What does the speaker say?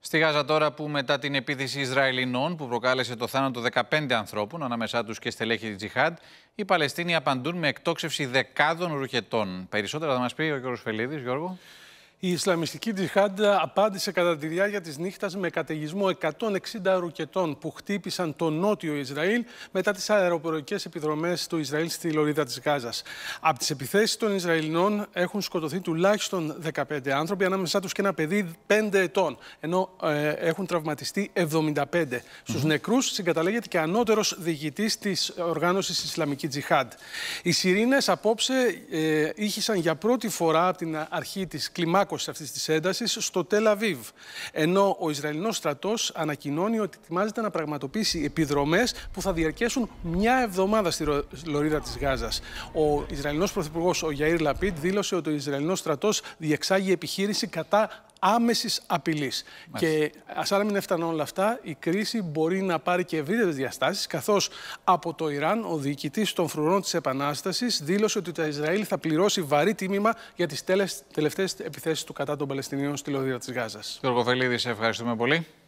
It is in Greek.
Στη Γάζα τώρα που μετά την επίθεση Ισραηλινών που προκάλεσε το θάνατο 15 ανθρώπων ανάμεσά τους και στελέχη της Τζιχάντ, οι Παλαιστίνοι απαντούν με εκτόξευση δεκάδων ρουχετών. Περισσότερα θα μας πει ο Γιώργος Φελίδης. Γιώργο. Η Ισλαμιστική Τζιχάντα απάντησε κατά τη διάρκεια της νύχτας με καταιγισμό 160 ρουκετών που χτύπησαν το νότιο Ισραήλ μετά τις αεροπορικές επιδρομές του Ισραήλ στη λωρίδα της Γάζας. Από τις επιθέσεις των Ισραηλινών έχουν σκοτωθεί τουλάχιστον 15 άνθρωποι, ανάμεσά τους και ένα παιδί 5 ετών, ενώ ε, έχουν τραυματιστεί 75. Στου νεκρου Στους νεκρούς συγκαταλέγεται και ανώτερος διηγητή της οργάνωσης Ισλαμικής Τζιχάντ. Οι Σιρήνες απόψε ε, για πρώτη φορά από την αρχή της κλιμάκωσης αυτής της έντασης στο Τελαβίβ. Ενώ ο Ισραηλινός στρατός ανακοινώνει ότι ετοιμάζεται να πραγματοποιήσει επιδρομές που θα διαρκέσουν μια εβδομάδα στη λωρίδα της Γάζας. Ο Ισραηλινός Πρωθυπουργός, ο Γιαήρ Λαπίτ, δήλωσε ότι ο Ισραηλινός στρατός διεξάγει επιχείρηση κατά άμεσης απειλής. Και ας άρα μην έφταναν όλα αυτά, η κρίση μπορεί να πάρει και ευρύτερες διαστάσεις καθώς από το Ιράν ο διοικητής των φρουρών της Επανάστασης δήλωσε ότι το Ισραήλ θα πληρώσει βαρύ τίμημα για τις τελευταίες επιθέσεις του κατά των Παλαιστινίων στη Λοδίδα της Γάζας. Γιώργο σε ευχαριστούμε πολύ.